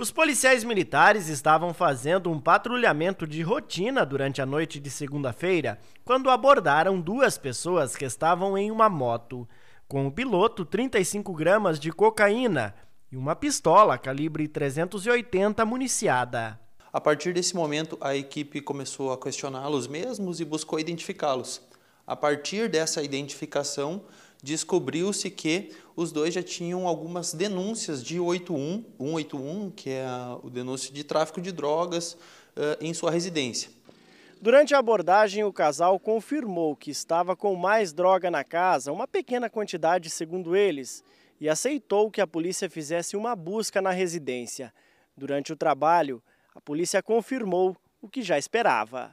Os policiais militares estavam fazendo um patrulhamento de rotina durante a noite de segunda-feira quando abordaram duas pessoas que estavam em uma moto. Com o piloto, 35 gramas de cocaína e uma pistola calibre 380 municiada. A partir desse momento, a equipe começou a questioná-los mesmos e buscou identificá-los. A partir dessa identificação, descobriu-se que os dois já tinham algumas denúncias de 81, 181, que é a, o denúncio de tráfico de drogas, uh, em sua residência. Durante a abordagem, o casal confirmou que estava com mais droga na casa, uma pequena quantidade, segundo eles, e aceitou que a polícia fizesse uma busca na residência. Durante o trabalho, a polícia confirmou o que já esperava.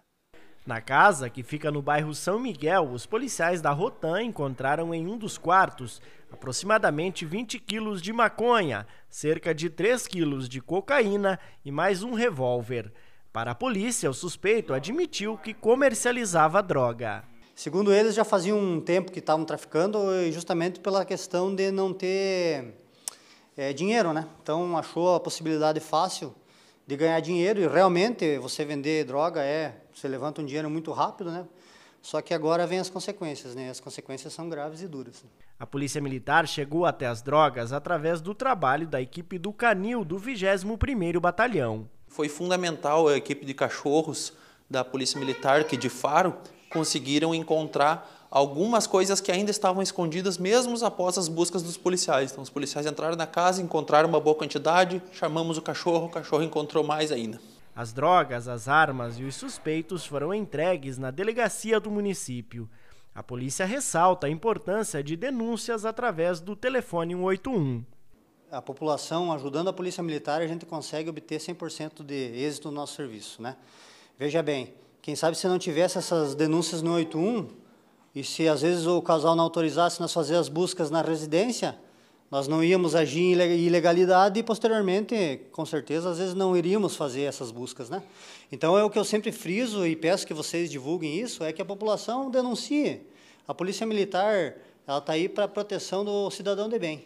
Na casa, que fica no bairro São Miguel, os policiais da Rotan encontraram em um dos quartos aproximadamente 20 quilos de maconha, cerca de 3 quilos de cocaína e mais um revólver. Para a polícia, o suspeito admitiu que comercializava droga. Segundo eles, já fazia um tempo que estavam traficando, justamente pela questão de não ter é, dinheiro, né? Então achou a possibilidade fácil de ganhar dinheiro e realmente você vender droga é você levanta um dinheiro muito rápido, né? Só que agora vem as consequências, né? As consequências são graves e duras. Né? A Polícia Militar chegou até as drogas através do trabalho da equipe do Canil do 21º Batalhão. Foi fundamental a equipe de cachorros da Polícia Militar que de Faro conseguiram encontrar algumas coisas que ainda estavam escondidas mesmo após as buscas dos policiais. Então os policiais entraram na casa, encontraram uma boa quantidade, chamamos o cachorro, o cachorro encontrou mais ainda. As drogas, as armas e os suspeitos foram entregues na delegacia do município. A polícia ressalta a importância de denúncias através do telefone 181. A população ajudando a polícia militar, a gente consegue obter 100% de êxito no nosso serviço, né? Veja bem, quem sabe se não tivesse essas denúncias no 181, e se às vezes o casal não autorizasse nós fazer as buscas na residência, nós não íamos agir em ilegalidade e posteriormente, com certeza, às vezes não iríamos fazer essas buscas, né? Então é o que eu sempre friso e peço que vocês divulguem isso, é que a população denuncie. A polícia militar, ela está aí para proteção do cidadão de bem.